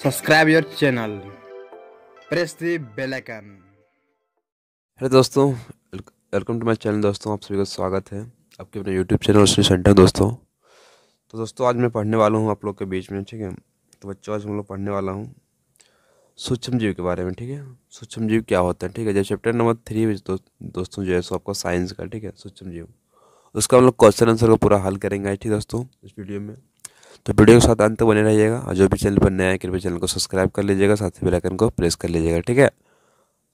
subscribe your channel press the bell icon hello दोस्तों welcome to my channel दोस्तों आप सभी का स्वागत है आपके अपने यूट्यूब चैनल उसमें सेंटर दोस्तों तो दोस्तों आज मैं पढ़ने वाला हूँ आप लोग के बीच में ठीक है तो बच्चों आज हम लोग पढ़ने वाला हूँ सूक्ष्म जीव के बारे में ठीक है सूक्ष्म जीव क्या होता है ठीक है जब चैप्टर नंबर थ्री दो, दोस्तों जो है सो आपका साइंस का ठीक है सूक्ष्म जीव उसका हम लोग क्वेश्चन आंसर को पूरा हल करेंगे ठीक है दोस्तों इस वीडियो में तो वीडियो के साथ अंत तक बने रहिएगा और जो भी चैनल पर नया है कृपया चैनल को सब्सक्राइब कर लीजिएगा साथ ही बेलाइकन को प्रेस कर लीजिएगा ठीक है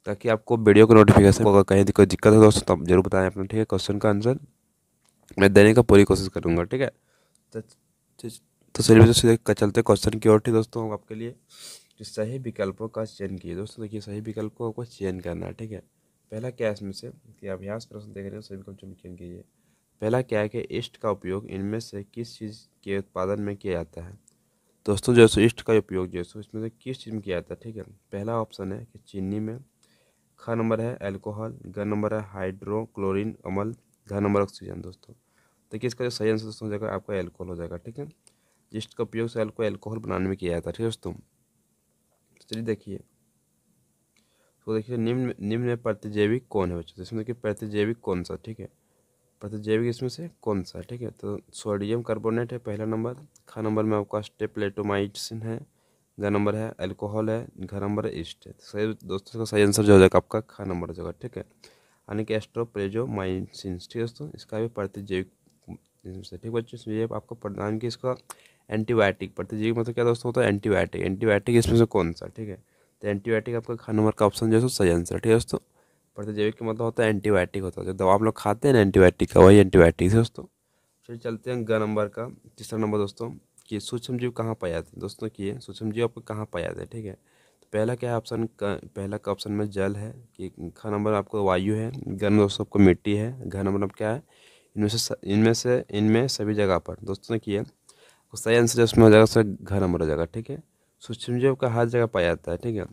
ताकि आपको वीडियो का नोटिफिकेशन अगर कहीं कोई दिक्कत हो दोस्तों तो जरूर बताएं अपना ठीक है क्वेश्चन का आंसर मैं देने का पूरी कोशिश करूँगा ठीक है तो, तो, तो चलिए तो सीधे चलते क्वेश्चन की ओर ठीक दोस्तों आपके लिए सही विकल्पों का चयन किए दोस्तों देखिए सही विकल्प को चयन करना है ठीक है पहला क्या है इसमें से कि अभ्यास प्रश्न देख रहे हो सही विकल्प चयन कीजिए पहला क्या है कि इष्ट का उपयोग इनमें से किस चीज़ के उत्पादन में किया जाता है दोस्तों जो है इष्ट का उपयोग जो है इसमें से किस चीज़ में किया जाता है ठीक है पहला ऑप्शन है कि चीनी में ख नंबर है एल्कोहल ग नंबर है हाइड्रोक्लोरिन अमल घ नंबर ऑक्सीजन दोस्तों देखिए तो इसका जो सही आंसर दोस्तों हो जाएगा आपका एल्कोहल हो जाएगा ठीक है इष्ट का उपयोग सेल को एल्कोहल बनाने में किया जाता है ठीक है दोस्तों तो चलिए देखिए तो देखिए निम्न निम्न में प्रतिजैविक कौन है बच्चों तो इसमें देखिए प्रतिजैविक कौन सा ठीक है प्रतिजैविक इसमें से कौन सा ठीक है तो सोडियम कार्बोनेट है पहला नंबर खा नंबर में आपका स्टेप्लेटोमाइटसिन है ग नंबर है अल्कोहल है घ नंबर है ईस्ट है तो सही दोस्तों का सही आंसर जो हो जाएगा आपका खा नंबर हो जाएगा ठीक है यानी कि एस्ट्रोप्रेजोमाइसिन ठीक है दोस्तों इसका भी प्रतिजैविक इसमें से ठीक बच्चों ये आपको प्रदान की इसका एंटीबायोटिक प्रतिजीवी मतलब क्या दोस्तों होता है एंटीबायोटिक एंटीबायोटिक इसमें से कौन सा ठीक है तो एंटीबायोटिक आपका ख नंबर का ऑप्शन जो है सही आंसर ठीक है दोस्तों प्रतिजैविक का मतलब होता है एंटीबायोटिक होता है जो दवा आप लोग खाते हैं ना एंटीबायोटिक का वही एंटीबायोटिक है दोस्तों फिर चलते हैं ग नंबर का तीसरा नंबर दोस्तों कि सूक्ष्म जीव कहाँ पाए जाते हैं दोस्तों कि सूक्ष्म जीव आपको कहाँ पाया जाते हैं ठीक है तो पहला क्या है ऑप्शन पहला का ऑप्शन में जल है कि ख नंबर आपको वायु है ग नंबर दोस्तों आपको मिट्टी है घ नंबर आप क्या है इनमें से इनमें से इनमें सभी जगह पर दोस्तों ने किया सही आंसर उसमें हो जाएगा उसका घर नंबर हो जाएगा ठीक है सूक्ष्म जीव का हर जगह पाया जाता है ठीक है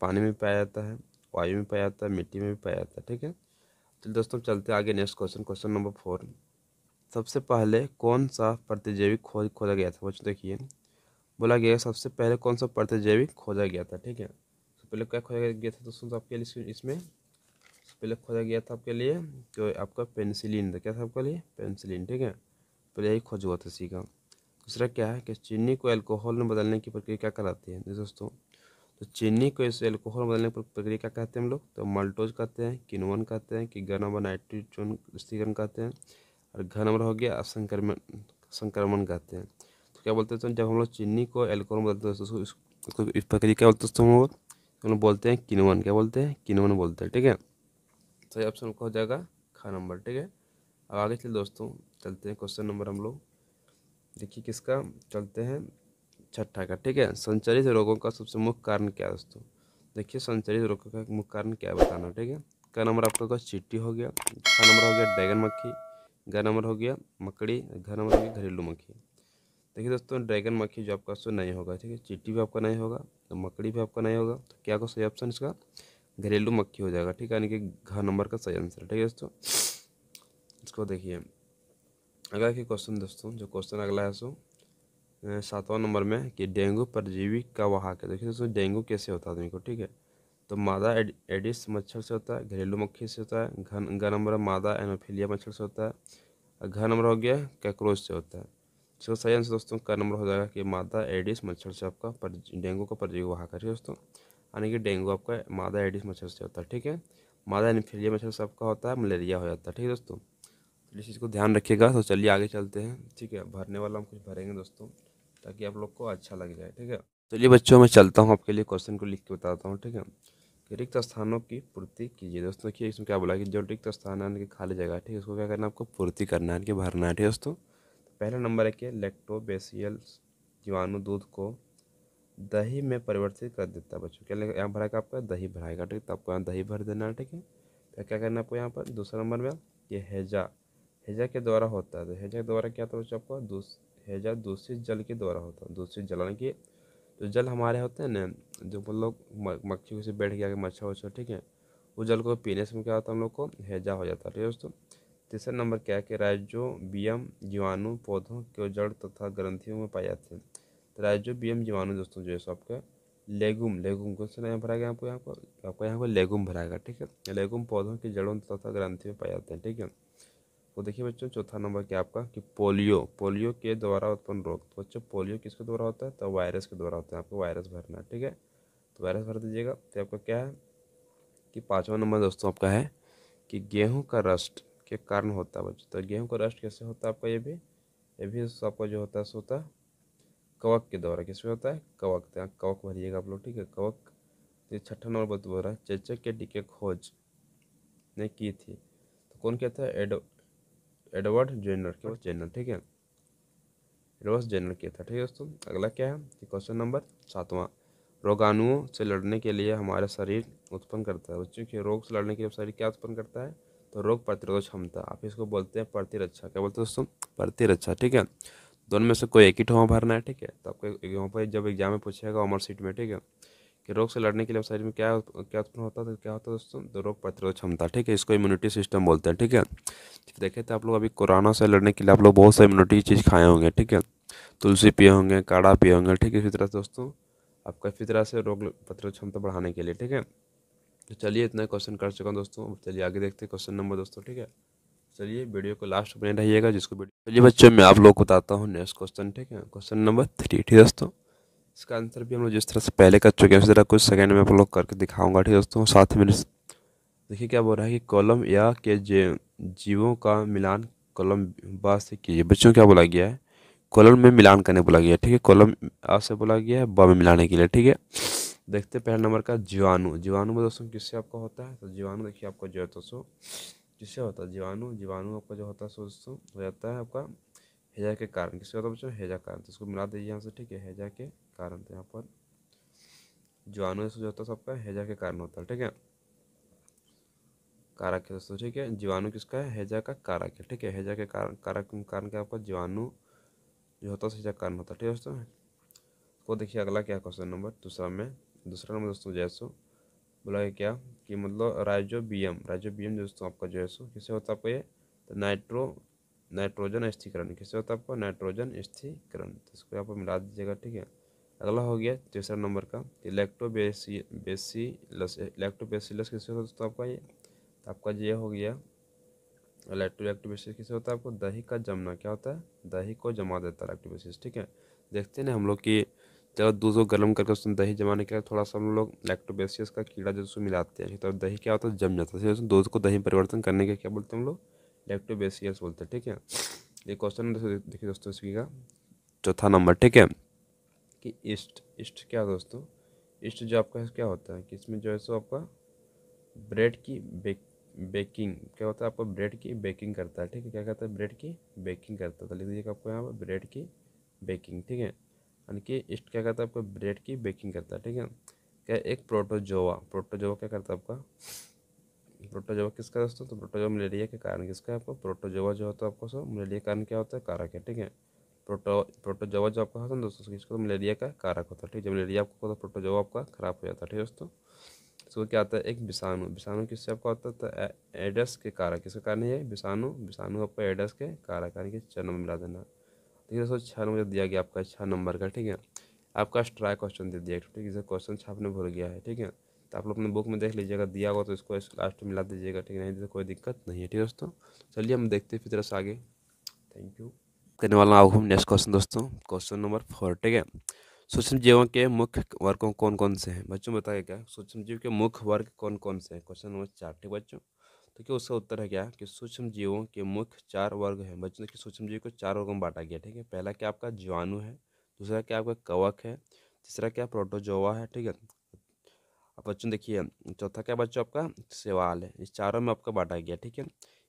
पानी में पाया जाता है वायु में पाया जाता है मिट्टी में भी पाया जाता है ठीक है चलिए तो दोस्तों चलते आगे next question question number four सबसे पहले कौन सा प्रतिजैविक खोज खोजा गया था क्वेश्चन देखिए बोला गया सबसे पहले कौन सा प्रतिजैविक खोजा गया था ठीक है पहले क्या खोजा गया था दोस्तों आपके लिए इसमें पहले खोजा गया था आपके लिए जो आपका पेंसिलिन था क्या था आपके लिए पेंसिलिन ठीक है पहले यही खोज हुआ था इसी का दूसरा क्या है कि चीनी को अल्कोहल में बदलने की प्रक्रिया क्या कराती है दोस्तों तो चीनी को इस एल्कोहल बदलने पर प्रक्रिया क्या कहते हैं हम लोग तो मल्टोज कहते हैं किनवन कहते हैं कि घन नंबर नाइट्रोजन स्थिरण कहते हैं और घन नंबर हो गया असंक्रमण संक्रमण कहते हैं तो क्या बोलते हैं जब हम लोग चीनी को एल्कोहल बदलते हैं तो इस प्रक्रिया क्या बोलते हम लोग तो हम लोग बोलते हैं किनवन क्या बोलते हैं किनवन बोलते हैं ठीक है सही तो ऑप्शन हो जाएगा खा नंबर ठीक है अब आगे चलिए दोस्तों चलते हैं क्वेश्चन नंबर हम लोग देखिए किसका चलते हैं छठा का ठीक है संचरित रोगों का सबसे मुख्य कारण क्या है दोस्तों देखिए संचरित रोगों का मुख्य कारण क्या बताना ठीक है का नंबर आपका का चिट्टी हो गया का नंबर हो गया ड्रैगन मक्खी ग नंबर हो गया मकड़ी घ नंबर हो गया घरेलू मक्खी देखिए दोस्तों ड्रैगन मक्खी जो आपका सो नहीं होगा ठीक है चिट्टी भी आपका नहीं होगा तो मकड़ी भी आपका नहीं होगा तो क्या को सही ऑप्शन इसका घरेलू मक्खी हो जाएगा ठीक है यानी कि घ नंबर का सही आंसर ठीक है दोस्तों इसको देखिए अगला क्वेश्चन दोस्तों जो क्वेश्चन अगला है सो सातवां नंबर में कि डेंगू परजीवी का वहाँ है देखिए दोस्तों डेंगू कैसे होता है आदमी को ठीक है तो मादा एडिस मच्छर से होता है घरेलू मक्खी से होता है घन घ नंबर मादा एनोफिलिया मच्छर से होता है घ नंबर हो गया कैक्रोच से होता है इसका सही आंसर दोस्तों का नंबर हो जाएगा कि मादा एडिस मच्छर से आपका डेंगू का परजीवी वहाँ का ठीक है दोस्तों यानी कि डेंगू आपका मादा एडिस मच्छर से होता है ठीक है मादा एनोफिलिया मच्छर से आपका होता है मलेरिया हो जाता है ठीक है दोस्तों तो इस चीज़ को ध्यान रखिएगा तो चलिए आगे चलते हैं ठीक है भरने वाला हम कुछ भरेंगे दोस्तों ताकि आप लोग को अच्छा लग जाए ठीक है चलिए बच्चों मैं चलता हूँ आपके लिए क्वेश्चन को लिख के बताता हूँ ठीक है कि रिक्त स्थानों की पूर्ति कीजिए दोस्तों देखिए इसमें क्या बोला कि जो रिक्त स्थान है उनकी खाली जगह ठीक है उसको क्या करना है आपको पूर्ति करना है कि भरना है ठीक है दोस्तों पहला नंबर है कि लेक्टोबेसियल जीवाणु दूध को दही में परिवर्तित कर देता है बच्चों क्या यहाँ भराएगा आपका दही भराएगा ठीक तो आपको यहाँ दही भर देना है ठीक है तो क्या करना है आपको यहाँ पर दूसरा नंबर में ये हैजा हैजा के द्वारा होता है तो हैजा के द्वारा क्या होता है बच्चों आपको है जल दूषित जल के द्वारा होता है दूषित जल के जो जल हमारे होते हैं ना जो मतलब लोग मक्खी से बैठ गया मच्छर वच्छर ठीक है उस जल को पीने से क्या होता है हम लोग को हैजा हो जाता है ठीक है दोस्तों तीसरा नंबर क्या है कि बीएम जीवाणु पौधों के जड़ तथा ग्रंथियों में पाए जाते हैं तो बीएम जीवाणु दोस्तों जो है सो आपका लेगुम लेगुम कौन सा नाम भरा गया आपको यहाँ पर आपको यहाँ पर लेगुम भरा गया ठीक है लेगुम पौधों की जड़ों तथा ग्रंथियों में पाए जाते हैं ठीक है तो देखिए बच्चों चौथा नंबर क्या आपका कि पोलियो पोलियो के द्वारा उत्पन्न रोग तो बच्चों पोलियो किसके द्वारा होता है तो वायरस के द्वारा होता है आपको वायरस भरना ठीक है तो वायरस भर दीजिएगा तो आपका क्या है कि पाँचवा नंबर दोस्तों आपका है कि गेहूँ का रस्ट के कारण होता है बच्चों तो गेहूँ का रस्ट कैसे होता है आपका ये भी ये भी आपका जो होता है सो होता है कवक के द्वारा किसमें होता है कवक तो कवक भरिएगा आप लोग ठीक है कवक तो छठा नंबर बोल रहा है चेचक के डी खोज ने की थी तो कौन कहता है एडो एडवर्ड जेनर के जेनर ठीक है एडवर्ड जेनर किया था ठीक है दोस्तों अगला क्या है क्वेश्चन नंबर सातवां रोगाणुओं से लड़ने के लिए हमारा शरीर उत्पन्न करता है बच्चों के रोग से लड़ने के लिए शरीर क्या उत्पन्न करता है तो रोग प्रतिरोध क्षमता आप इसको बोलते हैं प्रतिरक्षा क्या बोलते हैं दोस्तों प्रतिरक्षा ठीक है दोनों में से कोई एक ही ठोंवा भरना है ठीक है तो आपको यहाँ पर जब एग्जाम में पूछेगा अमर सीट में ठीक है कि रोग से लड़ने के लिए शरीर में क्या क्या उत्पन्न होता था क्या होता है दोस्तों रोग प्रतिरोध क्षमता ठीक है इसको इम्यूनिटी सिस्टम बोलते हैं ठीक है देखे तो आप लोग अभी कोरोना से लड़ने के लिए आप लोग बहुत सारी इम्यूनिटी चीज़ खाए होंगे ठीक है तुलसी पिए होंगे काढ़ा पिए होंगे ठीक है इसी तरह से दोस्तों आप काफ़ी तरह से रोग प्रतिरोध क्षमता बढ़ाने के लिए ठीक है तो चलिए इतना क्वेश्चन कर चुका हूँ दोस्तों चलिए आगे देखते हैं क्वेश्चन नंबर दोस्तों ठीक है चलिए वीडियो को लास्ट बने रहिएगा जिसको चलिए बच्चों मैं आप लोग को बताता हूँ नेक्स्ट क्वेश्चन ठीक है क्वेश्चन नंबर थ्री ठीक है दोस्तों इसका आंसर भी हम लोग जिस तरह से पहले कर चुके हैं उसी तरह कुछ सेकंड में आप लोग करके दिखाऊंगा ठीक है दोस्तों साथ में देखिए क्या बोल रहा है कि कॉलम या के जीवों का मिलान कॉलम बा से कीजिए बच्चों क्या बोला गया है कॉलम में मिलान करने बोला गया ठीक है कॉलम आ से बोला गया है बा में मिलाने के लिए ठीक है देखते पहले नंबर का जीवाणु जीवाणु में दोस्तों किससे आपका होता है तो जीवाणु देखिए आपका जो है दोस्तों किससे होता है जीवाणु जीवाणु आपका जो होता है दोस्तों हो जाता है आपका हैजा के कारण किसके होता मतलब है बच्चों हैजा कारण तो इसको मिला दीजिए यहाँ से ठीक है हैजा के कारण तो यहाँ पर जीवाणु जो होता है सबका हैजा के कारण होता है ठीक है कारक है दोस्तों ठीक है जीवाणु किसका है हैजा का कारक है ठीक है हैजा के कारण कारक कारण क्या आपका जीवाणु जो होता है हैजा कारण होता है ठीक है दोस्तों को तो देखिए अगला क्या क्वेश्चन नंबर दूसरा में दूसरा नंबर दोस्तों जैसो बोला है क्या कि मतलब राइजो राइजो बी एम बी एम दोस्तों आपका जो है सो किससे होता है आपका ये तो नाइट्रो नाइट्रोजन स्थिकरण किससे होता है आपका नाइट्रोजन स्थिकरण तो इसको आप मिला दीजिएगा ठीक है अगला हो गया तीसरा नंबर का इलेक्ट्रोबेसी बेसिलस लस कैसे होता है आपका ये तो आपका ये हो गया इलेक्ट्रो इलेक्ट्रोबेसिस होता है आपको दही का जमना क्या होता है दही को जमा देता है इलेक्ट्रोबेसिस ठीक है देखते हैं हम लोग की जब दूध को गर्म करके उसमें दही जमाने के लिए थोड़ा सा हम लोग लैक्टोबेसियस का कीड़ा जो उसको मिलाते हैं तो दही क्या होता है जम जाता है तो दूध को दही परिवर्तन करने के क्या बोलते हैं हम लोग लैक्टोबेसियस बोलते हैं ठीक है ये क्वेश्चन देखिए दोस्तों इसकी का चौथा नंबर ठीक है कि ईस्ट ईस्ट क्या दोस्तों ईस्ट जो आपका क्या होता है कि इसमें जो है सो आपका ब्रेड की बेक बेकिंग क्या होता है आपका ब्रेड की बेकिंग करता है ठीक है क्या कहता है ब्रेड की बेकिंग करता है तो लिख दीजिएगा आपको यहाँ पर ब्रेड की बेकिंग ठीक है यानी कि ईस्ट क्या कहता है आपका ब्रेड की बेकिंग करता है ठीक है क्या एक प्रोटोजोवा प्रोटोजोवा क्या करता है आपका प्रोटोजोवा किसका दोस्तों तो प्रोटोजोवा मलेरिया के कारण किसका है आपको प्रोटोजोवा जो होता है आपको सो मलेरिया कारण क्या होता है कारक है ठीक है प्रोटो प्रोटोजोवा जो आपका होता है दोस्तों किसका तो मलेरिया का कारक होता है ठीक है मलेरिया आपको होता है प्रोटोजोवा आपका खराब हो जाता है ठीक है दोस्तों इसको क्या आता है एक विषाणु विषाणु किससे आपका होता है तो एडस के कारक किसके कारण है विषाणु विषाणु आपको एडस के कारक यानी कि चरण में मिला देना ठीक है दोस्तों छः नंबर दिया गया आपका छः नंबर का ठीक है आपका स्ट्राइक क्वेश्चन दे दिया ठीक है क्वेश्चन छापने भूल गया है ठीक है तो आप लोग अपने बुक में देख लीजिएगा दिया हुआ तो इसको लास्ट में मिला दीजिएगा ठीक है नहीं तो कोई दिक्कत नहीं है ठीक है दोस्तों चलिए हम देखते हैं फिर तरह से आगे थैंक यू करने वाला हूँ हम नेक्स्ट क्वेश्चन दोस्तों क्वेश्चन नंबर फोर ठीक है सूक्ष्म जीवों के मुख्य वर्गों कौन कौन से हैं बच्चों बताइए क्या सूक्ष्म जीव के मुख्य वर्ग कौन कौन से हैं क्वेश्चन नंबर चार ठीक बच्चों तो क्या उसका उत्तर है क्या कि सूक्ष्म जीवों के मुख्य चार वर्ग हैं बच्चों देखिए सूक्ष्म जीव को चार वर्गों में बांटा गया ठीक है पहला क्या आपका जीवाणु है दूसरा क्या आपका कवक है तीसरा क्या प्रोटोजोवा है ठीक है अब बच्चों देखिए चौथा क्या बच्चों आपका सवाल है इस चारों में आपका बांटा गया ठीक है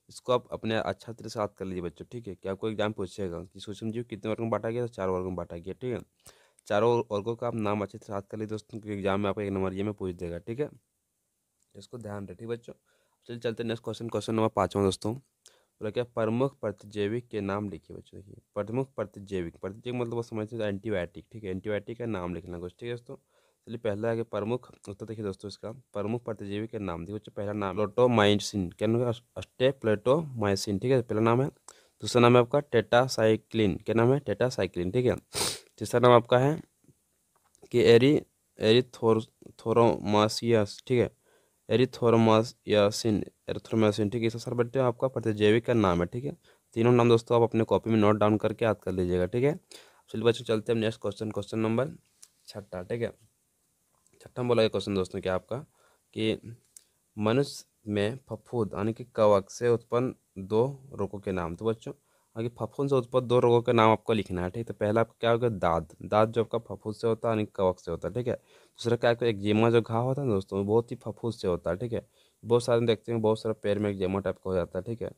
इसको आप अपने अच्छा तरह से याद कर लीजिए बच्चों ठीक है क्या आपको एग्जाम पूछेगा कि सूक्ष्म जी कितने वर्ग में बांटा गया तो चार वर्ग में बांटा गया ठीक है चारों वर्गों का आप नाम अच्छे तरह याद कर लीजिए दोस्तों क्योंकि एग्जाम में आपको एक नंबर ये में पूछ देगा ठीक है इसको ध्यान रहे ठीक बच्चों चलिए चलते नेक्स्ट क्वेश्चन क्वेश्चन नंबर पाँचवा दोस्तों बोला क्या प्रमुख प्रतिजैविक के नाम लिखिए बच्चों देखिए प्रमुख प्रतिजैविक प्रतिजैविक मतलब वो समझते हैं एंटीबायोटिक ठीक है एंटीबायोटिक का नाम लिखना कुछ ठीक है दोस्तों चलिए पहला है कि प्रमुख उत्तर देखिए दोस्तों इसका प्रमुख प्रतिजीवी के नाम देखिए पहला नाम माइसिन क्या नाम है अस्टे ठीक है पहला नाम है दूसरा नाम है आपका टेटासाइक्लिन क्या नाम है टेटासाइक्लिन ठीक है तीसरा नाम आपका है कि एरी एरिथोरोमासियस ठीक है एरिथोरोमासिन एरिथोरोमासिन ठीक है इसका सर बैठे आपका प्रतिजैविक का नाम है ठीक है तीनों नाम दोस्तों आप अपने कॉपी में नोट डाउन करके याद कर लीजिएगा ठीक है चलिए बच्चों चलते हैं नेक्स्ट क्वेश्चन क्वेश्चन नंबर छठा ठीक है छठम बोला क्वेश्चन दोस्तों क्या आपका कि मनुष्य में फफूंद यानी कि कवक से उत्पन्न दो रोगों के नाम तो बच्चों यानी फफूंद से उत्पन्न दो रोगों के नाम आपको लिखना है ठीक तो पहला आपका क्या होगा दाद दाद जो आपका फफूंद से होता है यानी कवक से होता है ठीक है दूसरा क्या आपका जेमा जो घाव होता है दोस्तों बहुत ही फफूंद से होता है ठीक है बहुत सारे देखते हैं बहुत सारा पैर में एक जेमा टाइप का हो जाता है ठीक है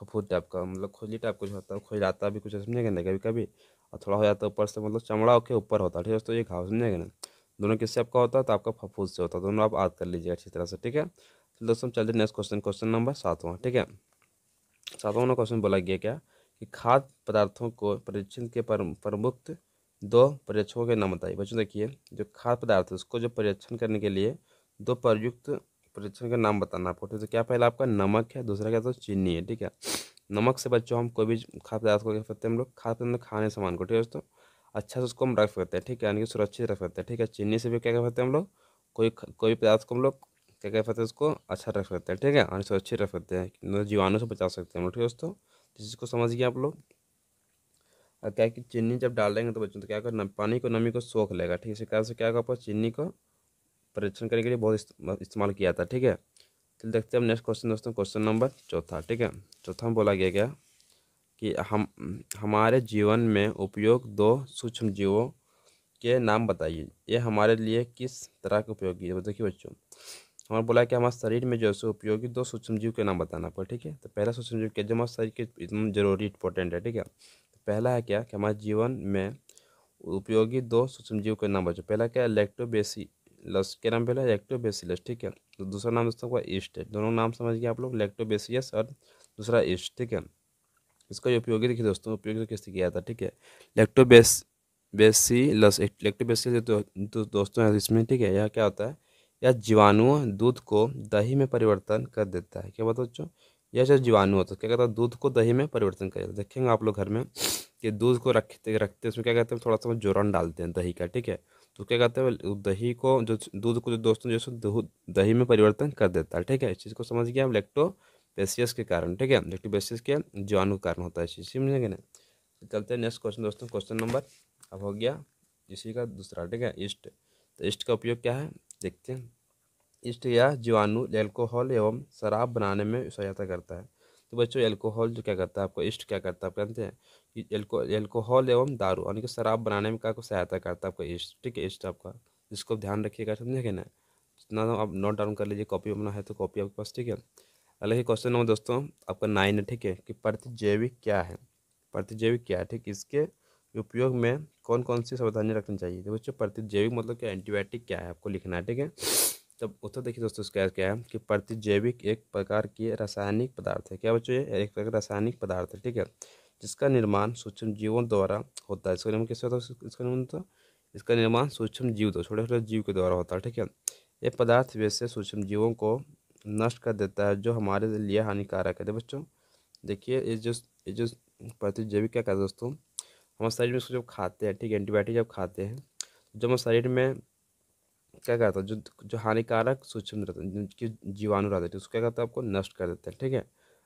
फफूंद टाइप का मतलब खुजली टाइप कुछ होता है जाता भी कुछ समझेगा नहीं कभी कभी और थोड़ा हो जाता है ऊपर से मतलब चमड़ा के ऊपर होता है ठीक है दोस्तों ये घाव समझेगा ना दोनों किससे आपका होता है तो आपका फफूस से होता है दोनों आप याद कर लीजिए अच्छी तरह से ठीक है तो दोस्तों चलते नेक्स्ट क्वेश्चन क्वेश्चन नंबर सातवां ठीक है सातवां क्वेश्चन बोला गया क्या कि खाद्य पदार्थों को परीक्षण के प्रमुख दो परीक्षकों के नाम बताइए बच्चों देखिए जो खाद्य पदार्थ है उसको जो परीक्षण करने के लिए दो प्रयुक्त परीक्षण का नाम बताना आपको ठीक है तो क्या पहला आपका नमक है दूसरा क्या तो चीनी है ठीक है नमक से बच्चों हम कोई भी खाद्य पदार्थ को कह सकते हैं हम लोग खाद्य पदार्थ खाने सामान को ठीक है दोस्तों अच्छा से उसको हम रख सकते हैं ठीक है यानी कि सुरक्षित रख सकते हैं ठीक है चीनी से भी क्या करते हैं हम लोग कोई कोई पदार्थ को हम लोग क्या कह सकते हैं उसको अच्छा रख सकते हैं ठीक है यानी सुरक्षित रख सकते हैं मतलब जीवाणु से बचा सकते हैं हम ठीक है दोस्तों तो इसको गए आप लोग और क्या कि चीनी जब डालेंगे तो बच्चों तो क्या कर पानी को नमी को सोख लेगा ठीक है इसी कारण से क्या होगा चीनी को परीक्षण करने के लिए बहुत इस्तेमाल किया था ठीक है तो देखते हैं हम नेक्स्ट क्वेश्चन दोस्तों क्वेश्चन नंबर चौथा ठीक है चौथा में बोला गया क्या कि हम हमारे जीवन में उपयोग दो सूक्ष्म जीवों के नाम बताइए ये हमारे लिए किस तरह के उपयोगी है देखिए बच्चों हमारे बोला कि हमारे शरीर में जो है उपयोगी दो सूक्ष्म जीव के नाम बताना पड़े ठीक है तो पहला सूक्ष्म जीव क्या जो हमारे शरीर के एकदम जरूरी इंपॉर्टेंट है ठीक है तो पहला है क्या कि हमारे जीवन में उपयोगी दो सूक्ष्म जीव के नाम बचो पहला क्या है लस के नाम पहला लस ठीक है तो दूसरा नाम दोस्तों का ईस्ट है दोनों नाम समझ गए आप लोग लेक्टोबेसियस और दूसरा ईस्ट ठीक है इसका जो उपयोगी देखिए दोस्तों उपयोगी तो किसने किया था ठीक है लेक्टोबेस बेसी लस लैक्टोबेसी तो, तो दोस्तों इसमें ठीक है यह क्या होता है यह जीवाणु दूध को दही में परिवर्तन कर देता है क्या बता बच्चों यह जो जीवाणु होता है क्या कहता है दूध को दही में परिवर्तन कर देता देखेंगे आप लोग घर में कि दूध को रखते रखते उसमें क्या कहते हैं थोड़ा सा जोरन डालते हैं दही का ठीक है तो क्या कहते हैं दही को जो दूध को जो दोस्तों जो दही में परिवर्तन कर देता है ठीक है इस चीज़ को समझ गया हम लेक्टो बेसियस के कारण ठीक है इलेक्ट्रिक बेसिस के जॉन के कारण होता है समझेंगे ना तो चलते हैं नेक्स्ट क्वेश्चन दोस्तों क्वेश्चन नंबर अब हो गया इसी का दूसरा ठीक है ईस्ट तो ईस्ट का उपयोग क्या है देखते हैं ईस्ट या जीवाणु एल्कोहल एवं शराब बनाने में सहायता करता है तो बच्चों एल्कोहल जो क्या करता है आपको ईस्ट क्या करता है आप जानते हैं कि एल्को एल्कोहल एवं दारू यानी कि शराब बनाने में क्या को सहायता करता है आपका ईस्ट ठीक है ईस्ट आपका इसको ध्यान रखिएगा समझेंगे ना जितना आप नोट डाउन कर लीजिए कॉपी बना है तो कॉपी आपके पास ठीक है अलग ही क्वेश्चन नंबर दोस्तों आपका नाइन है ठीक है कि प्रतिजैविक क्या है प्रतिजैविक क्या है ठीक इसके उपयोग में कौन कौन सी सावधानी रखनी चाहिए तो बच्चों प्रतिजैविक मतलब क्या एंटीबायोटिक क्या है आपको लिखना है ठीक है तब उत्तर देखिए दोस्तों इसका क्या है कि प्रतिजैविक एक प्रकार की रासायनिक पदार्थ है क्या बच्चों ये एक प्रकार रासायनिक पदार्थ है ठीक है जिसका निर्माण सूक्ष्म जीवों द्वारा होता है इसका निर्माण कैसे होता है इसका निर्माण तो इसका निर्माण सूक्ष्म जीव दो छोटे छोटे जीव के द्वारा होता है ठीक है ये पदार्थ वैसे सूक्ष्म जीवों को नष्ट कर देता है जो हमारे लिए हानिकारक है तो बच्चों देखिए ये जो ये जो प्रतिजैविक क्या कहते हैं दोस्तों हमारे शरीर में इसको जब खाते हैं ठीक है एंटीबायोटिक जब खाते हैं जो हमारे शरीर में क्या कहता है जो जो हानिकारक सूक्ष्म रहता है जीवाणु रहते है तो उसको क्या करता है आपको नष्ट कर देता है ठीक है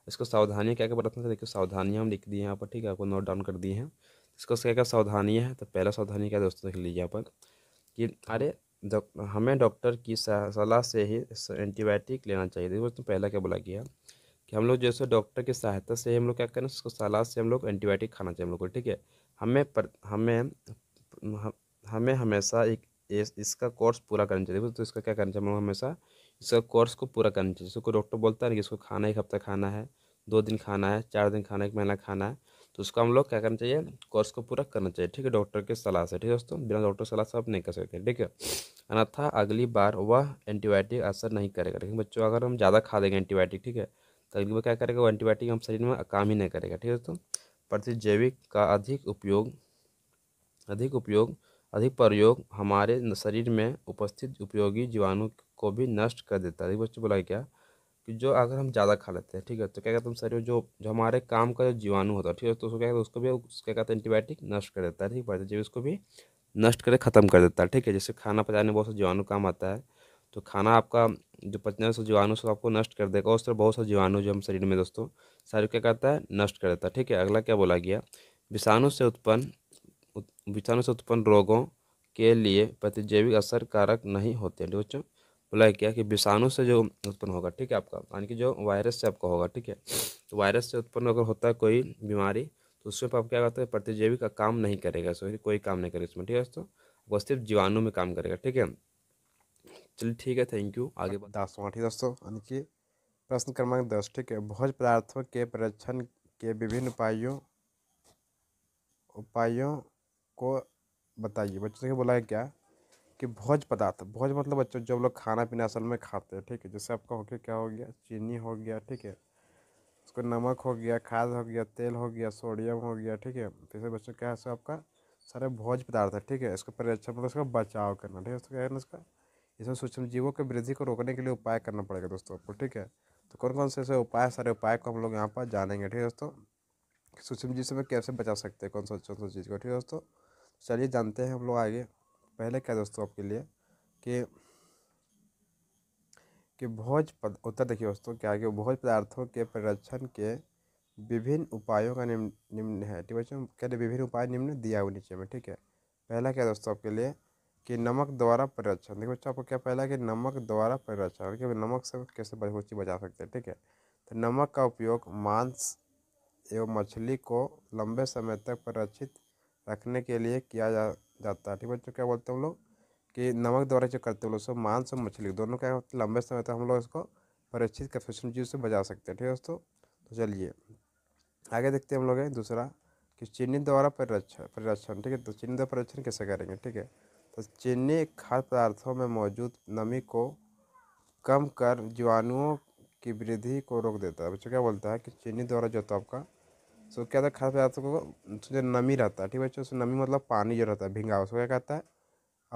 इसको सावधानियाँ क्या क्या बताना देखिए सावधानियाँ हम लिख दी यहाँ पर ठीक है आपको नोट डाउन कर दिए हैं इसको क्या क्या सावधानियाँ हैं तो पहला सावधानी क्या दोस्तों देख लीजिए यहाँ पर कि अरे डॉक्टर हमें डॉक्टर की सलाह से ही एंटीबायोटिक लेना चाहिए देखो तो पहला क्या बोला गया कि हम लोग जैसे डॉक्टर की सहायता से हम लोग क्या करें उसको सलाह से हम लोग एंटीबायोटिक खाना चाहिए हम लोग को ठीक है हमें पर हमें हमें हमेशा एक इसका कोर्स पूरा करना चाहिए देखो तो इसका क्या करना चाहिए हम लोग हमेशा इसका कोर्स को पूरा करना चाहिए कोई डॉक्टर बोलता है ना कि इसको खाना एक हफ्ता खाना है दो दिन खाना है चार दिन खाना है एक महीना खाना है तो उसको हम लोग क्या करना चाहिए कोर्स को पूरा करना चाहिए ठीक है डॉक्टर के सलाह से ठीक है दोस्तों बिना डॉक्टर सलाह से आप नहीं कर सकते ठीक है अन्यथा अगली बार वह एंटीबायोटिक असर नहीं करेगा लेकिन बच्चों अगर हम ज़्यादा खा देंगे एंटीबायोटिक ठीक है तो अगली बार क्या करेगा वो एंटीबायोटिक हम शरीर में काम ही नहीं करेगा ठीक है दोस्तों प्रति जैविक का अधिक उपयोग अधिक उपयोग अधिक प्रयोग हमारे शरीर में उपस्थित उपयोगी जीवाणु को भी नष्ट कर देता है बच्चों बोला क्या कि जो अगर हम ज़्यादा खा लेते हैं ठीक है तो क्या कहते हैं शरीर जो जो हमारे काम का जो जीवाणु होता है ठीक है तो उसको क्या कहते उसको भी क्या कहते हैं एंटीबायोटिक नष्ट कर देता है ठीक है जब उसको भी नष्ट करके ख़त्म कर देता है ठीक है जैसे खाना पचाने में बहुत सा जीवाणु काम आता है तो खाना आपका जो पचने से जीवाणु से आपको नष्ट कर देगा उस तरह बहुत सारे जीवाणु जो हम शरीर में दोस्तों शरीर क्या करता है नष्ट कर देता है ठीक है अगला क्या बोला गया विषाणु से उत्पन्न विषाणु से उत्पन्न रोगों के लिए प्रतिजैविक असर कारक नहीं होते हैं बच्चों बोला क्या कि विषाणु से जो उत्पन्न होगा ठीक है आपका यानी कि जो वायरस से आपका होगा ठीक है तो वायरस से उत्पन्न अगर होता है कोई बीमारी तो उसमें आप क्या करते हैं प्रतिजैविक का काम नहीं करेगा सो कोई काम नहीं करेगा इसमें ठीक है दोस्तों वो सिर्फ जीवाणु में काम करेगा ठीक है चलिए ठीक है थैंक यू आगे दसवां ठीक दोस्तों यानी कि प्रश्न क्रमांक दस ठीक है भोज पदार्थों के परीक्षण के विभिन्न उपायों उपायों को बताइए बच्चों के बोला है क्या कि भोज पदार्थ भोज मतलब बच्चों जब लोग खाना पीना असल में खाते हैं ठीक है जैसे आपका हो गया क्या हो गया चीनी हो गया ठीक है उसको नमक हो गया खाद हो गया तेल हो गया सोडियम हो गया ठीक है तो इसे बच्चों क्या है सो आपका सारे भोज पदार्थ है ठीक है इसको परीक्षण अच्छा मतलब इसका बचाव करना ठीक है उसको क्या ना इसका इसमें सूक्ष्म जीवों के वृद्धि को रोकने के लिए उपाय करना पड़ेगा दोस्तों आपको ठीक है तो कौन कौन से ऐसे उपाय सारे उपाय को हम लोग यहाँ पर जानेंगे ठीक है दोस्तों सूक्ष्म जीव से हमें कैसे बचा सकते हैं कौन सा कौन सा चीज़ को ठीक है दोस्तों चलिए जानते हैं हम लोग आगे पहले क्या दोस्तों आपके लिए कि कि भोज पद उत्तर देखिए दोस्तों क्या कि भोज पदार्थों के परिरक्षण के विभिन्न उपायों का निम्न निम्न है ठीक है कह रहे विभिन्न उपाय निम्न दिया हुआ नीचे में ठीक है पहला क्या दोस्तों आपके लिए कि नमक द्वारा परिरक्षण देखिए बच्चों आपको क्या पहला कि नमक द्वारा परिरक्षण कि नमक से कैसे कुछ बचा सकते हैं ठीक है तो नमक का उपयोग मांस एवं मछली को लंबे समय तक परिरक्षित रखने के लिए किया जा जाता है ठीक है बच्चों क्या बोलते हैं हम लोग कि नमक द्वारा जो करते हैं सब मांस और मछली दोनों क्या होते हैं लंबे समय तक हम लोग इसको परिचित कैफेशन चीज से बचा सकते हैं ठीक है दोस्तों तो चलिए आगे देखते हैं हम लोग दूसरा कि चीनी द्वारा परिरक्षण परिरक्षण ठीक है तो चीनी द्वारा परिरक्षण कैसे करेंगे ठीक है तो चीनी खाद्य पदार्थों में मौजूद नमी को कम कर जीवाणुओं की वृद्धि को रोक देता है बच्चों क्या बोलता है कि चीनी द्वारा जो तो आपका सो क्या होता है खाद्य पदार्थों को तो जो नमी रहता है ठीक है बच्चों नमी मतलब पानी जो रहता है भिंगा उसको क्या कहता है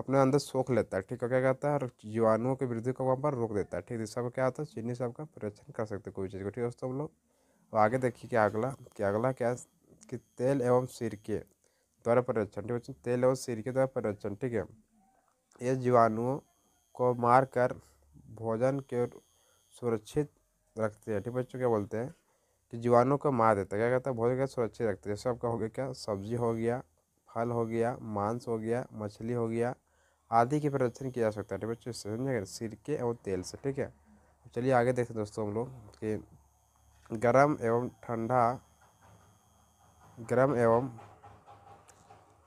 अपने अंदर सोख लेता है ठीक है क्या कहता है और जीवाणुओं की वृद्धि को वहाँ पर रोक देता है ठीक है सब क्या होता है चीनी सब का परीक्षण कर सकते हैं कोई चीज़ को ठीक है दोस्तों हम लोग और आगे देखिए क्या अगला क्या अगला क्या कि तेल एवं सिरके द्वारा परीक्षण ठीक है तेल एवं सिरके द्वारा परीक्षण ठीक है ये जीवाणुओं को मार कर भोजन के सुरक्षित रखते हैं ठीक है बच्चों क्या बोलते हैं कि तो जीवाणु को मार देता है क्या कहता है भोजन क्या सुरक्षित रखते जैसे आपका हो गया क्या सब्जी हो गया फल हो गया मांस हो गया मछली हो गया आदि की प्रदर्शन किया जा सकता है तो बच्चों समझेगा सिरके और तेल से ठीक है चलिए आगे देखते हैं दोस्तों हम लोग कि गर्म एवं ठंडा गर्म एवं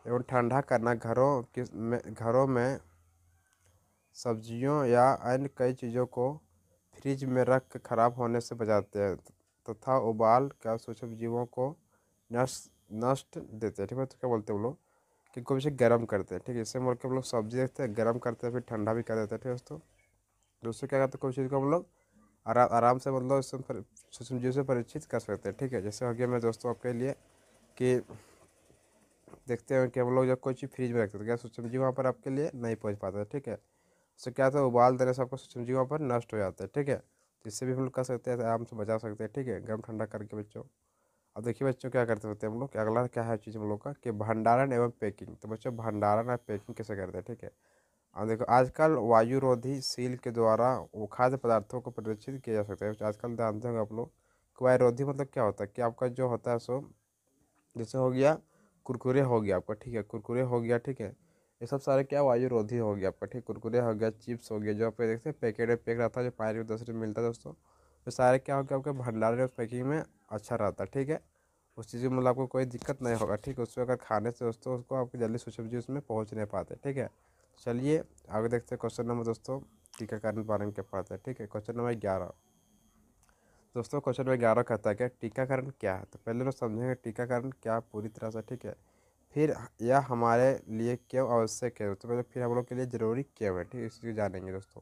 एवं ठंडा करना घरों के में घरों में सब्जियों या अन्य कई चीज़ों को फ्रिज में रख खराब होने से बचाते हैं तथा उबाल क्या सूक्ष्म जीवों को नष्ट नष्ट देते हैं ठीक है तो क्या बोलते हैं वो लोग कि कोई जैसे गर्म करते हैं ठीक है इससे बोल के हम लोग सब्जी देखते हैं गर्म करते हैं फिर ठंडा भी कर देते हैं ठीक है दोस्तों दोस्तों क्या करते हैं कोई चीज़ को हम लोग आरा, आराम से मतलब इससे सूक्ष्म जीव से परिचित कर सकते हैं ठीक है जैसे हो गया मैं दोस्तों आपके लिए कि देखते हैं कि हम लोग जब कोई चीज़ फ्रिज में रखते हैं तो क्या सूक्ष्म जीव वहाँ पर आपके लिए नहीं पहुँच पाता ठीक है तो क्या होता है उबाल देने से आपको सूक्ष्म जीव वहाँ पर नष्ट हो जाता है ठीक है इससे भी हम लोग कर सकते हैं आराम से बचा सकते हैं ठीक है गर्म ठंडा करके बच्चों अब देखिए बच्चों क्या करते होते हैं हम लोग अगला क्या है चीज़ हम लोग का कि भंडारण एवं पैकिंग तो बच्चों भंडारण और पैकिंग कैसे करते हैं ठीक है अब देखो आजकल वायुरोधी सील के द्वारा वो खाद्य पदार्थों को प्रदर्शित किया जा सकता है आजकल जानते होंगे आप लोग कि वायुरोधी मतलब क्या होता है कि आपका जो होता है सो जैसे हो गया कुरकुरे हो गया आपका ठीक है कुरकुरे हो गया ठीक है ये सब सारे क्या वायु रोधी हो गया आपका ठीक कुरकुरे हो गया चिप्स हो गया जो आप देखते हैं पैकेट में पैक रहता है जो पाँच रुपये दस रुपये मिलता है दोस्तों तो सारे क्या हो गया आपके भंडारे और पैकिंग में अच्छा रहता है ठीक है उस चीज़ में मतलब आपको कोई दिक्कत नहीं होगा ठीक है उसको अगर खाने से दोस्तों उसको आपको जल्दी सब्जी उसमें पहुँच नहीं पाते ठीक है चलिए आगे देखते हैं क्वेश्चन नंबर दोस्तों टीकाकरण के बारे में क्या पढ़ते हैं ठीक है क्वेश्चन नंबर ग्यारह दोस्तों क्वेश्चन नंबर ग्यारह कहता है क्या टीकाकरण क्या है तो पहले लोग तो समझेंगे टीकाकरण क्या पूरी तरह से ठीक है फिर यह हमारे लिए क्यों आवश्यक है तो मतलब फिर हम लोग के लिए ज़रूरी क्यों है ठीक है इस चीज़ जानेंगे दोस्तों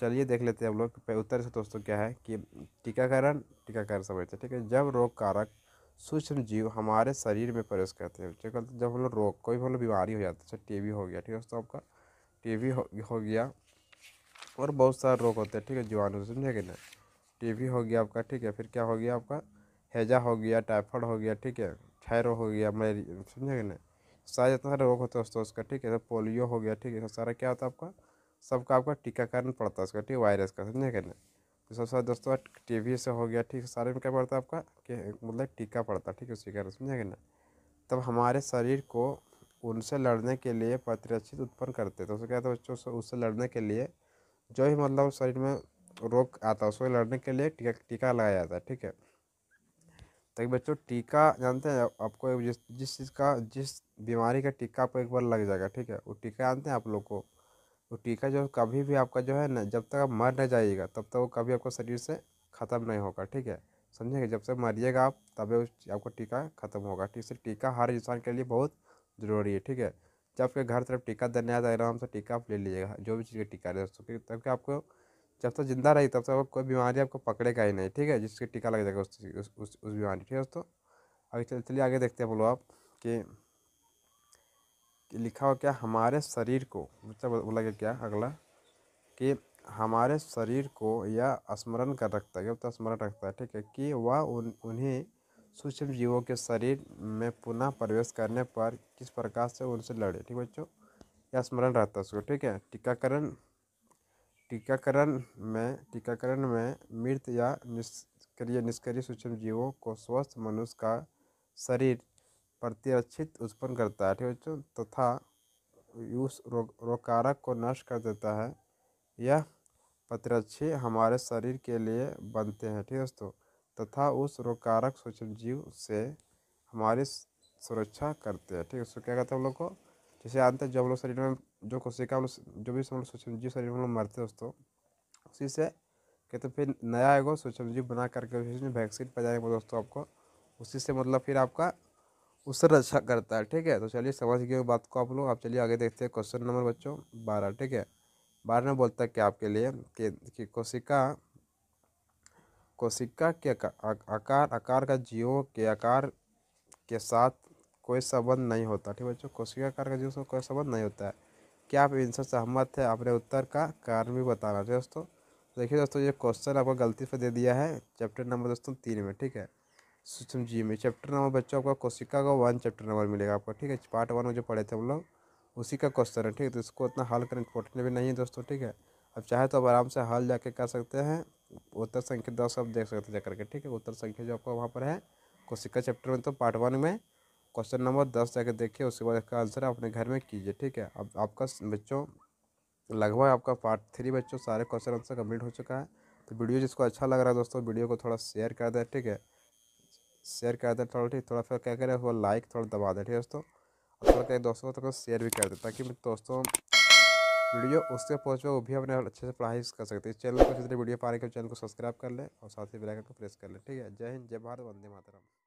चलिए देख लेते हैं हम लोग उत्तर से दोस्तों क्या है कि टीकाकरण टीकाकरण समझते हैं ठीक है जब रोग कारक सूक्ष्म जीव हमारे शरीर में प्रवेश करते हैं ठीक है तो जब हम लोग रोग कोई भी हम लोग बीमारी हो जाती है जैसे टीबी हो गया ठीक है दोस्तों आपका टीबी हो, हो गया और बहुत सारे रोग होते हैं ठीक है जीवाणु समझे कि नहीं टी हो गया आपका ठीक है फिर क्या हो गया आपका हैजा हो गया टाइफॉइड हो गया ठीक है थायरो हो गया मलेरिया समझे कि नहीं सारे जितना सारे रोग होता है उसका ठीक है तो पोलियो हो गया ठीक है सारा क्या होता है आपका सबका आपका टीकाकरण पड़ता है उसका ठीक है वायरस का समझे कि नहीं तो सबसे साथ दोस्तों टीवी से हो गया ठीक है सारे में क्या पड़ता है आपका कि मतलब टीका पड़ता है ठीक है उसी कारण समझे कि नहीं तब हमारे शरीर को उनसे लड़ने के लिए प्रतिरक्षित उत्पन्न करते तो उसको क्या है बच्चों उससे लड़ने के लिए जो भी मतलब शरीर में रोग आता है उसको लड़ने के लिए टीका टीका लगाया जाता है ठीक है ताकि बच्चों टीका जानते हैं आपको जिस जिस चीज़ का जिस बीमारी का टीका आपको एक बार लग जाएगा ठीक है वो टीका जानते हैं आप लोग को वो टीका जो कभी भी आपका जो है ना जब तक आप मर नहीं जाइएगा तब तक वो कभी आपका शरीर से ख़त्म नहीं होगा ठीक है समझेंगे जब से मरिएगा आप तभी उस आपका टीका ख़त्म होगा ठीक से टीका हर इंसान के लिए बहुत ज़रूरी है ठीक है जब आपके घर तरफ टीका देने आता है आराम से टीका आप ले लीजिएगा जो भी चीज़ का टीका रहे क्योंकि तब आपको जब तक जिंदा रही तब तक तो कोई बीमारी आपको पकड़ेगा ही नहीं ठीक है जिसके टीका लग जाएगा उस उस उस, बीमारी ठीक है दोस्तों अभी चल चलिए आगे देखते हैं बोलो आप कि, कि लिखा हो क्या हमारे शरीर को मतलब बोला गया क्या अगला कि हमारे शरीर को यह स्मरण कर रखता है तो स्मरण रखता है ठीक है कि वह उन उन्हें सूक्ष्म जीवों के शरीर में पुनः प्रवेश करने पर किस प्रकार से उनसे लड़े ठीक बच्चों यह स्मरण रहता है उसको ठीक है टीकाकरण टीकाकरण में टीकाकरण में मृत या निष्क्रिय निष्क्रिय सूक्ष्म जीवों को स्वस्थ मनुष्य का शरीर प्रतिरक्षित उत्पन्न करता है ठीक है तथा उस रोग रोगकारक को नष्ट कर देता है यह प्रतिरक्षी हमारे शरीर के लिए बनते हैं ठीक है दोस्तों तथा उस रोगकारक जीव से हमारी सुरक्षा करते हैं ठीक है उसको क्या कहते हैं हम लोग को जैसे आते है जब लोग शरीर में जो कोशिका हम लोग जो भी सूक्ष्म जीव शरीर में लोग मरते हैं दोस्तों उसी से कहते फिर नया एगो सूक्ष्म जीव बना करके उसमें वैक्सीन पजाएगा दोस्तों आपको उसी से मतलब फिर आपका उससे रक्षा करता है ठीक है तो चलिए समझ गए बात को आप लोग आप चलिए आगे देखते हैं क्वेश्चन नंबर बच्चों बारह ठीक है बारह में बोलता है क्या आपके लिए कि, कि कोशिका कोशिका के आकार आकार का जीवों के आकार के साथ कोई संबंध नहीं होता ठीक है बच्चों कोशिका कार का जीवन से कोई संबंध नहीं होता है क्या आप इनसे सहमत है अपने उत्तर का कारण भी बताना चाहिए दोस्तों देखिए दोस्तों ये क्वेश्चन आपको गलती से दे दिया है चैप्टर नंबर दोस्तों तीन में ठीक है सूक्ष्म जी में चैप्टर नंबर बच्चों आपका कोशिका का वन चैप्टर नंबर मिलेगा आपको ठीक है पार्ट वन में जो पढ़े थे हम लोग उसी का क्वेश्चन है ठीक है तो इसको उतना हल करना इम्पोर्टेंट भी नहीं है दोस्तों ठीक है अब चाहे तो आप आराम से हल जाके कर सकते हैं उत्तर संख्या दस आप देख सकते हैं जा करके ठीक है उत्तर संख्या जो आपका वहाँ पर है कोशिका चैप्टर में तो पार्ट वन में क्वेश्चन नंबर दस जाकर देखिए उसके बाद इसका आंसर आप अपने घर में कीजिए ठीक है अब आपका बच्चों लगभग आपका पार्ट थ्री बच्चों सारे क्वेश्चन आंसर कंप्लीट हो चुका है तो वीडियो जिसको अच्छा लग रहा है दोस्तों वीडियो को थोड़ा शेयर कर दें ठीक है शेयर कर दें थोड़ा ठीक थोड़ा फिर क्या करें उसको लाइक थोड़ा दबा दें ठीक है दोस्तों और थोड़ा क्या दोस्तों को थोड़ा शेयर भी कर दें ताकि दोस्तों वीडियो उससे पहुँच वो भी अपने अच्छे से पढ़ाई कर सकते हैं चैनल को जितने तरह वीडियो पा रहे चैनल को सब्सक्राइब कर लें और साथ ही बेलाइकन को प्रेस कर लें ठीक है जय हिंद जय भारत वंदे मातरम